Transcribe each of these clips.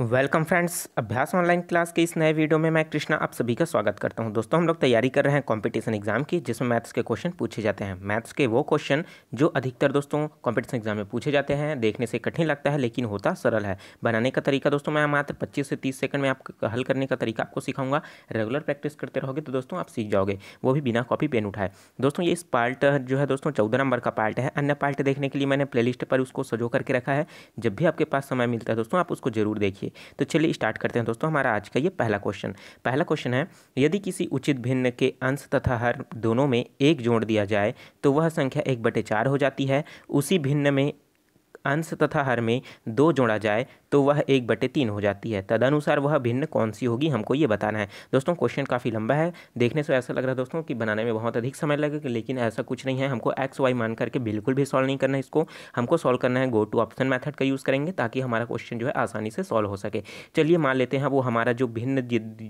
welcome friends Abhyas online class के इस नए वीडियो में मैं कृष्णा आप सभी का स्वागत करता हूं दोस्तों हम लोग तैयारी कर रहे हैं कंपटीशन एग्जाम की जिसमें मैथ्स के क्वेश्चन पूछे जाते हैं मैथ्स के वो क्वेश्चन जो अधिकतर दोस्तों कंपटीशन एग्जाम में पूछे जाते हैं देखने से कठिन लगता है लेकिन होता सरल है बनाने का तरीका दोस्तों मैं मात्र पच्चीस से तीस सेकंड में आप हल करने का तरीका आपको सिखाऊंगा रेगुलर प्रैक्टिस करते रहोगे तो दोस्तों आप सीख जाओगे वो भी बिना कॉपी पेन उठाए दोस्तों ये इस पार्ट जो है दोस्तों चौदह नंबर का पार्ट है अन्य पार्ट देखने के लिए मैंने प्ले पर उसको सजो करके रखा है जब भी आपके पास समय मिलता है दोस्तों आप उसको जरूर देखिए देखिए तो चलिए स्टार्ट करते हैं दोस्तों हमारा आज का ये पहला क्वेश्चन पहला क्वेश्चन है यदि किसी उचित भिन्न के अंश तथा हर दोनों में एक जोड़ दिया जाए तो वह संख्या एक बटे चार हो जाती है उसी भिन्न में अंश तथा हर में दो जोड़ा जाए तो वह एक बटे तीन हो जाती है तदनुसार वह भिन्न कौन सी होगी हमको ये बताना है दोस्तों क्वेश्चन काफ़ी लंबा है देखने से ऐसा लग रहा है दोस्तों कि बनाने में बहुत अधिक समय लगेगा लेकिन ऐसा कुछ नहीं है हमको एक्स वाई मान करके बिल्कुल भी सॉल्व नहीं करना है इसको हमको सॉल्व करना है गो टू ऑप्शन मैथड का यूज़ करेंगे ताकि हमारा क्वेश्चन जो है आसानी से सॉल्व हो सके चलिए मान लेते हैं वो हमारा जो भिन्न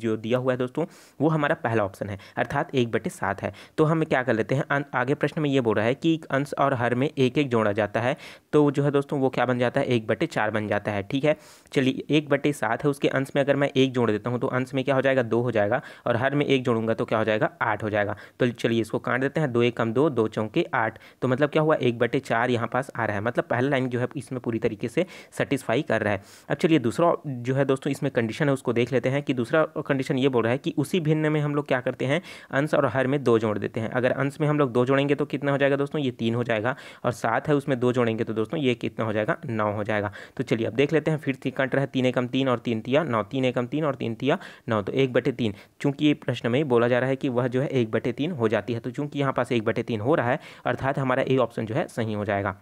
जो दिया हुआ है दोस्तों वो हमारा पहला ऑप्शन है अर्थात एक बटे सात है तो हम क्या कर लेते हैं अं, आगे प्रश्न में ये बोल रहा है कि अंश और हर में एक एक जोड़ा जाता है तो जो है दोस्तों वो क्या बन जाता है एक बटे चार बन जाता है ठीक है है चलिए एक बटे सात है उसके अंश में अगर मैं एक जोड़ देता हूँ तो अंश में क्या हो जाएगा दो हो जाएगा और हर में एक जोड़ूंगा तो क्या हो जाएगा आठ हो जाएगा तो चलिए इसको काट देते हैं दो एक कम दो दो चौके आठ तो मतलब क्या हुआ एक बटे चार यहाँ पास आ रहा है मतलब पहला लाइन जो है इसमें पूरी तरीके से सेटिस्फाई कर रहा है अब चलिए दूसरा जो है दोस्तों इसमें कंडीशन है उसको देख लेते हैं कि दूसरा कंडीशन ये बोल रहा है कि उसी भिन्न में हम लोग क्या करते हैं अंश और हर में दो जोड़ देते हैं अगर अंश में हम लोग दो जोड़ेंगे तो कितना हो जाएगा दोस्तों ये तीन हो जाएगा और सात है उसमें दो जोड़ेंगे तो दोस्तों ये कितना हो जाएगा नौ हो जाएगा तो चलिए अब देख लेते हैं हैं फिर थी कट रहा है तीन एकम तीन और तीन तिया नौ तीन एकम तीन और तीन तिया नौ तो एक बटे तीन चूँकि प्रश्न में बोला जा रहा है कि वह जो है एक बटे तीन हो जाती है तो चूंकि यहाँ पास एक बटे तीन हो रहा है अर्थात हमारा ए ऑप्शन जो है सही हो जाएगा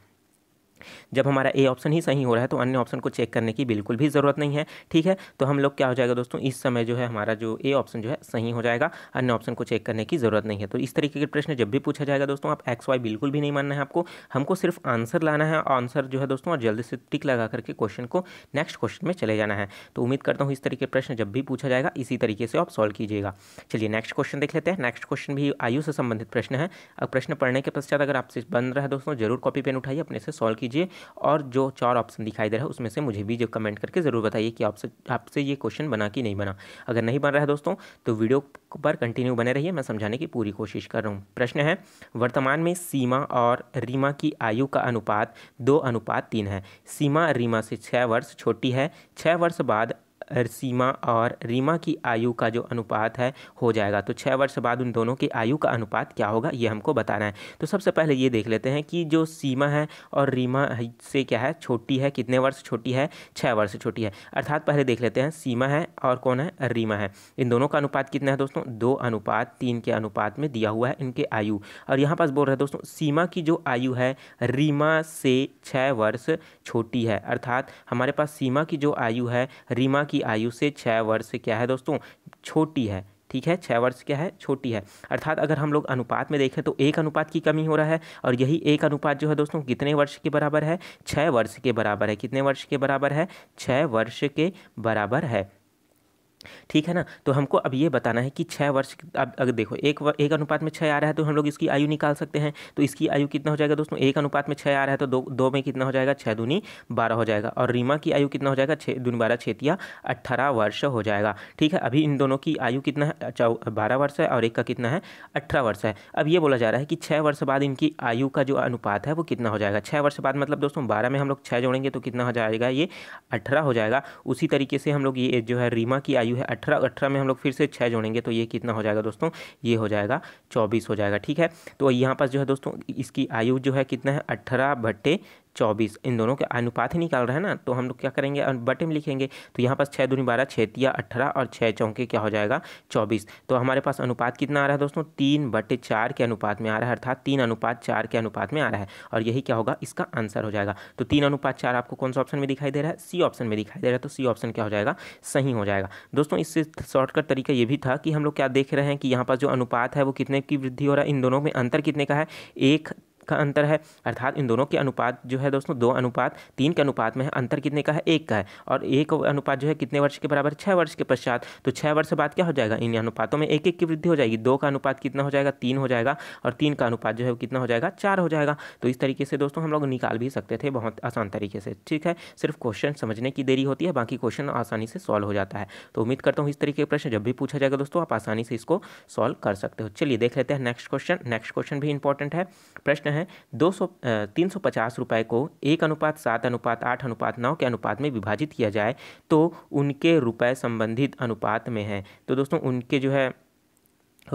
जब हमारा ए ऑप्शन ही सही हो रहा है तो अन्य ऑप्शन को चेक करने की बिल्कुल भी ज़रूरत नहीं है ठीक है तो हम लोग क्या हो जाएगा दोस्तों इस समय जो है हमारा जो ए ऑप्शन जो है सही हो जाएगा अन्य ऑप्शन को चेक करने की ज़रूरत नहीं है तो इस तरीके के प्रश्न जब भी पूछा जाएगा दोस्तों आप एक्स वाई बिल्कुल भी नहीं मानना है आपको हमको सिर्फ आंसर लाना है आंसर जो है दोस्तों और जल्दी से टिक लगा करके क्वेश्चन को नेक्स्ट क्वेश्चन में चले जाना है तो उम्मीद करता हूँ इस तरीके प्रश्न जब भी पूछा जाएगा इसी तरीके से आप सॉल्व कीजिएगा चलिए नेक्स्ट क्वेश्चन देख लेते हैं नेक्स्ट क्वेश्चन भी आयु से संबंधित प्रश्न है अब प्रश्न पढ़ने के पश्चात अगर आपसे बन रहा है दोस्तों जरूर कॉपी पेन उठाइए अपने से सॉल्व कीजिए कीजिए और जो चार ऑप्शन दिखाई दे रहा है उसमें से मुझे भी जो कमेंट करके ज़रूर बताइए कि आपसे आपसे ये क्वेश्चन बना कि नहीं बना अगर नहीं बन रहा है दोस्तों तो वीडियो पर कंटिन्यू बने रहिए मैं समझाने की पूरी कोशिश कर रहा हूँ प्रश्न है वर्तमान में सीमा और रीमा की आयु का अनुपात दो अनुपात तीन है सीमा रीमा से छः वर्ष छोटी है छः वर्ष बाद सीमा और रीमा की आयु का जो अनुपात है हो जाएगा तो छः वर्ष बाद उन दोनों की आयु का अनुपात क्या होगा ये हमको बताना है तो सबसे पहले ये देख लेते हैं कि जो सीमा है और रीमा से क्या है छोटी है कितने वर्ष छोटी है छः वर्ष छोटी है अर्थात पहले देख लेते हैं सीमा है और कौन है रीमा है इन दोनों का अनुपात कितना है दोस्तों दो अनुपात तीन के अनुपात में दिया हुआ है इनके आयु और यहाँ पास बोल रहे हैं दोस्तों सीमा की जो आयु है रीमा से छः वर्ष छोटी है अर्थात हमारे पास सीमा की जो आयु है रीमा की की आयु से छः वर्ष क्या है दोस्तों छोटी है ठीक है छः वर्ष क्या है छोटी है अर्थात अगर हम लोग अनुपात में देखें तो एक अनुपात की कमी हो रहा है और यही एक अनुपात जो है दोस्तों कितने वर्ष के बराबर है छः वर्ष के बराबर है कितने वर्ष के बराबर है छः वर्ष के बराबर है ठीक है ना तो हमको अब ये बताना है कि छः वर्ष अब अगर देखो एक एक अनुपात में छः आ रहा है तो हम लोग इसकी आयु निकाल सकते हैं तो इसकी आयु कितना हो जाएगा दोस्तों एक अनुपात में छः आ रहा है तो दो दो में कितना हो जाएगा छः दूनी बारह हो जाएगा और रीमा की आयु कितना हो जाएगा छः दूनी बारह छेतिया अट्ठारह वर्ष हो जाएगा ठीक है अभी इन दोनों की आयु कितना है बारह वर्ष है और एक का कितना है अठारह वर्ष है अब ये बोला जा रहा है कि छः वर्ष बाद इनकी आयु का जो अनुपात है वो कितना हो जाएगा छः वर्ष बाद मतलब दोस्तों बारह में हम लोग छः जोड़ेंगे तो कितना हो जाएगा ये अठारह हो जाएगा उसी तरीके से हम लोग ये जो है रीमा की आयु वैल्यू है अठारह अठारह में हम लोग फिर से छः जोड़ेंगे तो ये कितना हो जाएगा दोस्तों ये हो जाएगा चौबीस हो जाएगा ठीक है तो यहाँ पास जो है दोस्तों इसकी आयु जो है कितना है अठारह बटे चौबीस इन दोनों के अनुपात ही निकाल रहे हैं ना तो हम लोग क्या करेंगे बटे में लिखेंगे तो यहाँ पास छः दूनी बारह छः तिया अट्ठारह और छः चौंके क्या हो जाएगा चौबीस तो हमारे पास अनुपात कितना आ रहा है दोस्तों तीन बटे चार के अनुपात में आ रहा है अर्थात तीन अनुपात चार के अनुपात में आ रहा है और यही क्या होगा इसका आंसर हो जाएगा तो तीन अनुपात चार आपको कौन सा ऑप्शन में दिखाई दे रहा है सी ऑप्शन में दिखाई दे रहा है तो सी ऑप्शन क्या हो जाएगा सही हो जाएगा दोस्तों इससे शॉर्टकट तरीका ये भी था कि हम लोग क्या देख रहे हैं कि यहाँ पास जो अनुपात है वो कितने की वृद्धि हो रहा है इन दोनों में अंतर कितने का है एक का अंतर है अर्थात इन दोनों के अनुपात जो है दोस्तों दो अनुपात तीन के अनुपात में है अंतर कितने का है एक का है और एक अनुपात जो है कितने वर्ष के बराबर छः वर्ष के पश्चात तो छः वर्ष बाद क्या हो जाएगा इन अनुपातों में एक एक की वृद्धि हो जाएगी दो का अनुपात कितना हो जाएगा तीन हो जाएगा और तीन का अनुपात जो है कितना हो जाएगा चार हो जाएगा तो इस तरीके से दोस्तों हम लोग निकाल भी सकते थे बहुत आसान तरीके से ठीक है सिर्फ क्वेश्चन समझने की देरी होती है बाकी क्वेश्चन आसानी से सॉल्व हो जाता है तो उम्मीद करता हूँ इस तरीके के प्रश्न जब भी पूछा जाएगा दोस्तों आप आसानी से इसको सॉल्व कर सकते हो चलिए देख लेते हैं नेक्स्ट क्वेश्चन नेक्स्ट क्वेश्चन भी इंपॉर्टेंट है प्रश्न हैं दो सौ तीन सौ पचास रुपये को एक अनुपात सात अनुपात आठ अनुपात नौ के अनुपात में विभाजित किया जाए तो उनके रुपये संबंधित अनुपात में है तो दोस्तों उनके जो है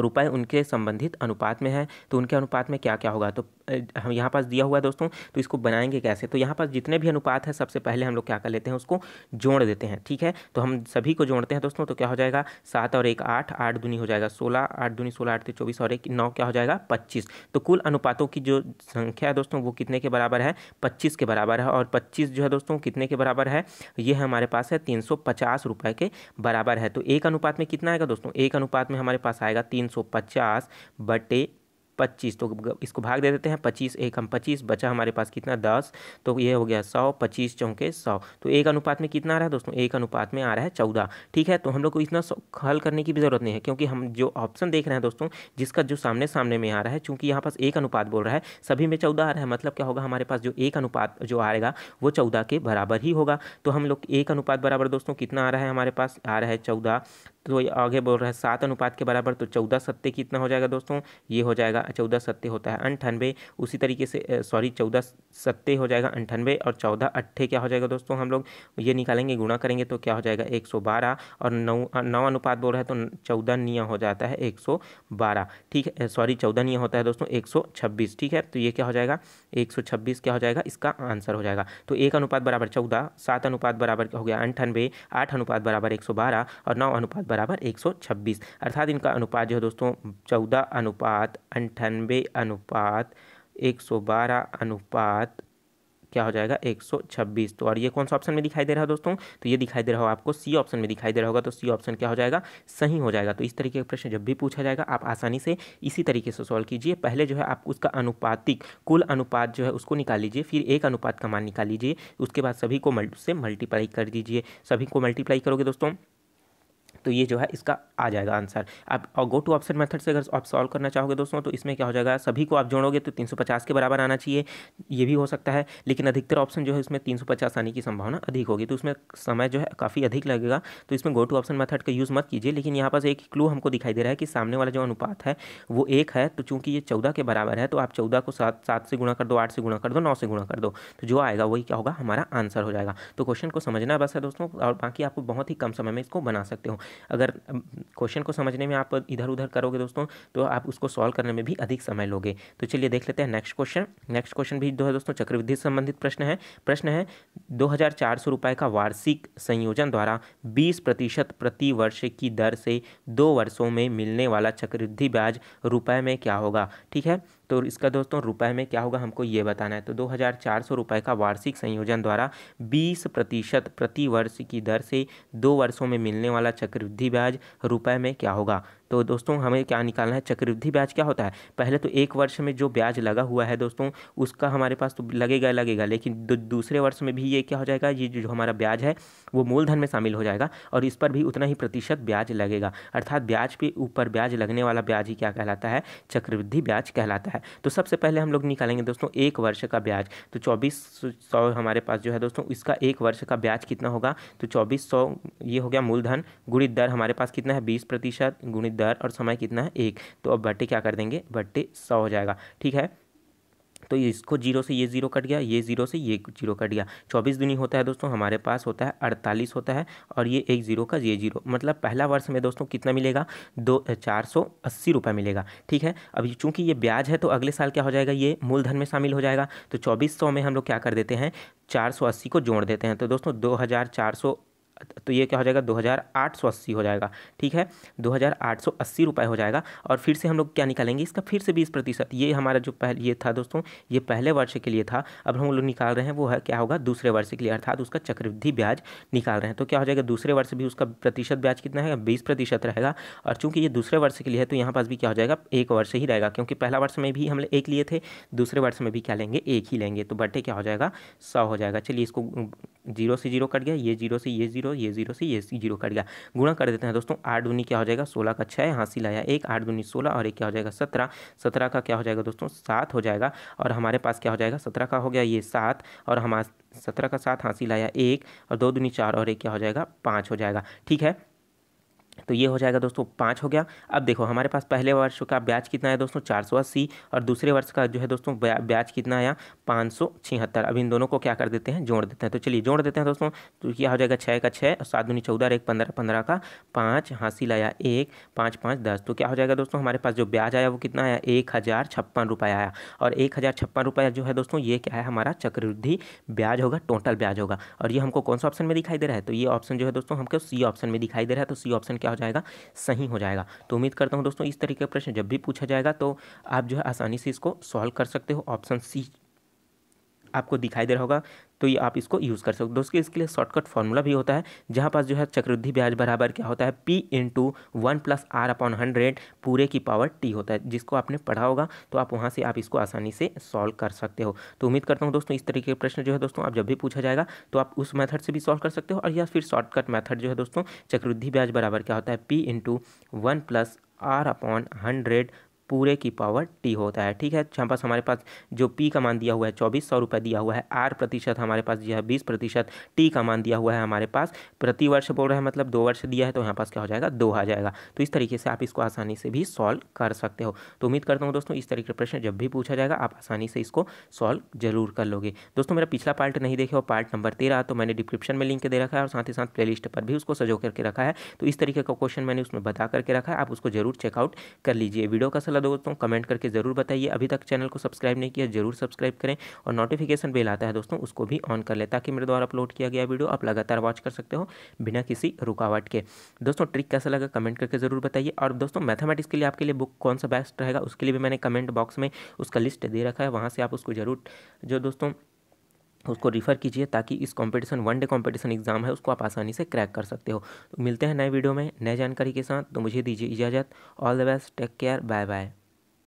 रुपए उनके संबंधित अनुपात में है तो उनके अनुपात में क्या क्या होगा तो हम यहाँ पास दिया हुआ है दोस्तों तो इसको बनाएंगे कैसे तो यहाँ पास जितने भी अनुपात है सबसे पहले हम लोग क्या कर लेते हैं उसको जोड़ देते हैं ठीक है तो हम सभी को जोड़ते हैं दोस्तों तो क्या हो जाएगा सात और एक आठ आठ दूनी हो जाएगा सोलह आठ दूनी सोलह आठ चौबीस और एक नौ क्या हो जाएगा पच्चीस तो कुल अनुपातों की जो संख्या है दोस्तों वो कितने के बराबर है पच्चीस के बराबर है और पच्चीस जो है दोस्तों कितने के बराबर है ये हमारे पास है तीन सौ पचास रुपये के बराबर है तो एक अनुपात में कितना आएगा दोस्तों एक अनुपात में हमारे पास आएगा तीन सौ पचास बटे पच्चीस तो इसको भाग दे देते हैं पच्चीस एक हम पच्चीस बचा हमारे पास कितना दस तो ये हो गया सौ पच्चीस चौंके सौ तो एक अनुपात में कितना आ रहा है दोस्तों एक अनुपात में आ रहा है चौदह ठीक है तो हम लोग को इतना हल करने की भी ज़रूरत नहीं है क्योंकि हम जो ऑप्शन देख रहे हैं दोस्तों जिसका जो सामने सामने में आ रहा है चूंकि यहाँ पास एक अनुपात बोल रहा है सभी में चौदह आ रहा है मतलब क्या होगा हमारे पास जो एक अनुपात जो आएगा वो चौदह के बराबर ही होगा तो हम लोग एक अनुपात बराबर दोस्तों कितना आ रहा है हमारे पास आ रहा है चौदह तो आगे बोल रहा है सात अनुपात के बराबर तो चौदह सत्य कितना हो जाएगा दोस्तों ये हो जाएगा चौदह सत्य होता है अंठानवे उसी तरीके से सॉरी चौदह सत्य हो जाएगा अंठानवे और चौदह अट्ठे क्या हो जाएगा दोस्तों हम लोग ये निकालेंगे गुणा करेंगे तो क्या हो जाएगा एक सौ बारह और नौ नौ अनुपात बोल रहा है तो चौदह निया हो जाता है एक सौ बारह ठीक है सॉरी चौदह निया होता है दोस्तों एक सौ छब्बीस ठीक है तो ये क्या हो जाएगा एक सौ छब्बीस क्या हो जाएगा इसका आंसर हो जाएगा तो एक अनुपात बराबर चौदह सात अनुपात बराबर हो गया अंठानवे आठ अनुपात बराबर एक सौ बारह और नौ अनुपात बराबर एक सौ छब्बीस अर्थात इनका अनुपात जो है दोस्तों चौदह अनुपात अंठानवे अनुपात एक सौ बारह अनुपात क्या हो जाएगा 126 तो और ये कौन सा ऑप्शन में दिखाई दे रहा है दोस्तों तो ये दिखाई दे रहा होगा आपको सी ऑप्शन में दिखाई दे रहा होगा तो सी ऑप्शन क्या हो जाएगा सही हो जाएगा तो इस तरीके का प्रश्न जब भी पूछा जाएगा आप आसानी से इसी तरीके से सॉल्व कीजिए पहले जो है आप उसका अनुपातिक कुल अनुपात जो है उसको निकाल लीजिए फिर एक अनुपात का मान निकाल लीजिए उसके बाद सभी को मल्ट से मल्टीप्लाई कर दीजिए सभी को मल्टीप्लाई करोगे दोस्तों तो ये जो है इसका आ जाएगा आंसर अब और गो टू ऑप्शन मेथड से अगर आप सॉल्व करना चाहोगे दोस्तों तो इसमें क्या हो जाएगा सभी को आप जोड़ोगे तो 350 के बराबर आना चाहिए ये भी हो सकता है लेकिन अधिकतर ऑप्शन जो है इसमें 350 आने की संभावना अधिक होगी तो उसमें समय जो है काफ़ी अधिक लगेगा तो इसमें गो टू ऑप्शन मैथड का यूज़ मत कीजिए लेकिन यहाँ पास एक क्लू हमको दिखाई दे रहा है कि सामने वाला जो अनुपात है वो एक है तो चूँकि ये चौदह के बराबर है तो आप चौदह को सात सात से गुणा कर दो आठ से गुणा कर दो नौ से गुणा कर दो तो जो आएगा वही क्या होगा हमारा आंसर हो जाएगा तो क्वेश्चन को समझना बस है दोस्तों और बाकी आपको बहुत ही कम समय में इसको बना सकते हो अगर क्वेश्चन को समझने में आप इधर उधर करोगे दोस्तों तो आप उसको सॉल्व करने में भी अधिक समय लोगे तो चलिए देख लेते हैं नेक्स्ट क्वेश्चन नेक्स्ट क्वेश्चन भी दो है दोस्तों चक्रवृद्धि से संबंधित प्रश्न है प्रश्न है दो रुपए का वार्षिक संयोजन द्वारा बीस प्रतिशत प्रति वर्ष की दर से दो वर्षों में मिलने वाला चक्रवृद्धि ब्याज रुपये में क्या होगा ठीक है तो इसका दोस्तों रुपए में क्या होगा हमको ये बताना है तो दो हज़ार चार सौ रुपये का वार्षिक संयोजन द्वारा बीस प्रतिशत प्रति वर्ष की दर से दो वर्षों में मिलने वाला चक्रवृद्धि ब्याज रुपए में क्या होगा तो दोस्तों हमें क्या निकालना है चक्रवृद्धि ब्याज क्या होता है पहले तो एक वर्ष में जो ब्याज लगा हुआ है दोस्तों उसका हमारे पास तो लगेगा लगेगा लेकिन दूसरे वर्ष में भी ये क्या हो जाएगा ये जो हमारा ब्याज है वो मूलधन में शामिल हो जाएगा और इस पर भी उतना ही प्रतिशत ब्याज लगेगा अर्थात ब्याज पे ऊपर ब्याज लगने वाला ब्याज ही क्या कहलाता है चक्रवृद्धि ब्याज कहलाता है तो सबसे पहले हम लोग निकालेंगे दोस्तों एक वर्ष का ब्याज तो चौबीस सौ हमारे पास जो है दोस्तों इसका एक वर्ष का ब्याज कितना होगा तो चौबीस सौ ये हो गया मूलधन गुणित दर हमारे पास कितना है बीस प्रतिशत गुणित दर और समय कितना है एक तो अब बट्टे क्या कर देंगे बट्टे सौ हो जाएगा ठीक है तो इसको जीरो से ये जीरो कट गया ये जीरो से ये जीरो कट गया चौबीस दुनी होता है दोस्तों हमारे पास होता है अड़तालीस होता है और ये एक जीरो का ये जीरो मतलब पहला वर्ष में दोस्तों कितना मिलेगा दो चार सौ अस्सी रुपये मिलेगा ठीक है अब चूंकि ये ब्याज है तो अगले साल क्या हो जाएगा ये मूलधन में शामिल हो जाएगा तो चौबीस सौ में हम लोग क्या कर देते हैं चार सौ अस्सी को जोड़ देते हैं तो दोस्तों दो हज़ार चार सौ तो ये क्या हो जाएगा दो हज़ार आठ सौ अस्सी हो जाएगा ठीक है दो हज़ार आठ सौ अस्सी हो जाएगा और फिर से हम लोग क्या निकालेंगे इसका फिर से बीस प्रतिशत ये हमारा जो पहले ये था दोस्तों ये पहले वर्ष के लिए था अब हम लोग निकाल रहे हैं वो है क्या होगा दूसरे वर्ष के लिए अर्थात उसका चक्रवृद्धि ब्याज निकाल रहे हैं तो क्या हो जाएगा दूसरे वर्ष भी उसका प्रतिशत ब्याज कितना है बीस प्रतिशत रहेगा और चूंकि ये दूसरे वर्ष के लिए है तो यहाँ पास भी क्या हो जाएगा एक वर्ष ही रहेगा क्योंकि पहला वर्ष में भी हम लोग एक लिए थे दूसरे वर्ष में भी क्या लेंगे एक ही लेंगे तो बटे क्या हो जाएगा सौ हो जाएगा चलिए इसको जीरो से जीरो कट गया ये जीरो से ये जीरो जीरो ये जीरो से ये जीरो कट गया गुणा कर देते हैं दोस्तों आठ दूनी क्या हो जाएगा सोलह का छः हासिल आया एक आठ दूनी सोलह और एक क्या हो जाएगा सत्रह सत्रह का क्या हो जाएगा दोस्तों सात हो जाएगा और हमारे पास क्या हो जाएगा सत्रह का हो गया ये सात और हमारा सत्रह का सात हासिल आया एक और दो दुनी चार और एक क्या हो जाएगा पाँच हो जाएगा ठीक है तो ये हो जाएगा दोस्तों पाँच हो गया अब देखो हमारे पास पहले वर्ष का ब्याज कितना है दोस्तों चार सौ अस्सी और दूसरे वर्ष का जो है दोस्तों ब्याज कितना आया पाँच सौ छिहत्तर अब इन दोनों को क्या कर देते हैं जोड़ देते हैं तो चलिए जोड़ देते हैं दोस्तों तो क्या हो जाएगा छः का छः सात दूनी चौदह और एक पंद्रह पंद्रह का पाँच हासिल आया एक पाँच पाँच दस तो क्या हो जाएगा दोस्तों हमारे पास जो ब्याज आया वो कितना आया एक हज़ार छप्पन रुपये आया और एक हज़ार छप्पन रुपये जो है दोस्तों ये क्या है हमारा चक्रवृद्धि ब्याज होगा टोटल ब्याज होगा और ये हमको कौन सा ऑप्शन में दिखाई दे रहा है तो ये ऑप्शन जो है दोस्तों हमको सी ऑप्शन में दिखाई दे रहा है तो सी ऑप्शन क्या क्या हो जाएगा सही हो जाएगा तो उम्मीद करता हूँ दोस्तों इस तरीके का प्रश्न जब भी पूछा जाएगा तो आप जो है आसानी से इसको सॉल्व कर सकते हो ऑप्शन सी आपको दिखाई दे रहा होगा तो ये आप इसको यूज़ कर सकते हो दोस्तों इसके लिए शॉर्टकट फॉर्मूला भी होता है जहाँ पास जो है चक्रवृद्धि ब्याज बराबर क्या होता है P into one plus R upon hundred पूरे की पावर टी होता है जिसको आपने पढ़ा होगा तो आप वहाँ से आप इसको आसानी से सॉल्व कर सकते हो तो उम्मीद करता हूँ दोस्तों इस तरीके के प्रश्न जो है दोस्तों आप जब भी पूछा जाएगा तो आप उस मैथड से भी सॉल्व कर सकते हो और या फिर शॉर्टकट मैथड जो है दोस्तों चक्रवृद्धि ब्याज बराबर क्या होता है P into one plus R upon hundred पूरे की पावर टी होता है ठीक है जहाँ पास हमारे पास जो पी का मान दिया हुआ है चौबीस सौ रुपये दिया हुआ है आर प्रतिशत हमारे पास जो है बीस प्रतिशत टी का मान दिया हुआ है हमारे पास प्रति वर्ष बोल रहे हैं मतलब दो वर्ष दिया है तो यहाँ पास क्या हो जाएगा दो आ जाएगा तो इस तरीके से आप इसको आसानी से भी सॉल्व कर सकते हो तो उम्मीद करता हूँ दोस्तों इस तरीके का प्रश्न जब भी पूछा जाएगा आप आसानी से इसको सॉल्व जरूर कर लोगे दोस्तों मेरा पिछला पार्ट नहीं देखे हो पार्ट नंबर तेरह तो मैंने डिस्क्रिप्शन में लिंक दे रखा है और साथ ही साथ प्लेलिस्ट पर भी उसको सजो करके रखा है तो इस तरीके का क्वेश्चन मैंने उसमें बता करके रखा है आप उसको जरूर चेकआउट कर लीजिए वीडियो का लगा दोस्तों कमेंट करके ज़रूर बताइए अभी तक चैनल को सब्सक्राइब नहीं किया जरूर सब्सक्राइब करें और नोटिफिकेशन बेल आता है दोस्तों उसको भी ऑन कर ले ताकि मेरे द्वारा अपलोड किया गया वीडियो आप लगातार वॉच कर सकते हो बिना किसी रुकावट के दोस्तों ट्रिक कैसा लगा कमेंट करके ज़रूर बताइए और दोस्तों मैथमेटिक्स के लिए आपके लिए बुक कौन सा बेस्ट रहेगा उसके लिए भी मैंने कमेंट बॉक्स में उसका लिस्ट दे रखा है वहाँ से आप उसको ज़रूर जो दोस्तों उसको रिफ़र कीजिए ताकि इस competition one day competition exam है उसको आप आसानी से क्रैक कर सकते हो तो मिलते हैं नए वीडियो में नए जानकारी के साथ तो मुझे दीजिए इजाज़त all the best take care bye bye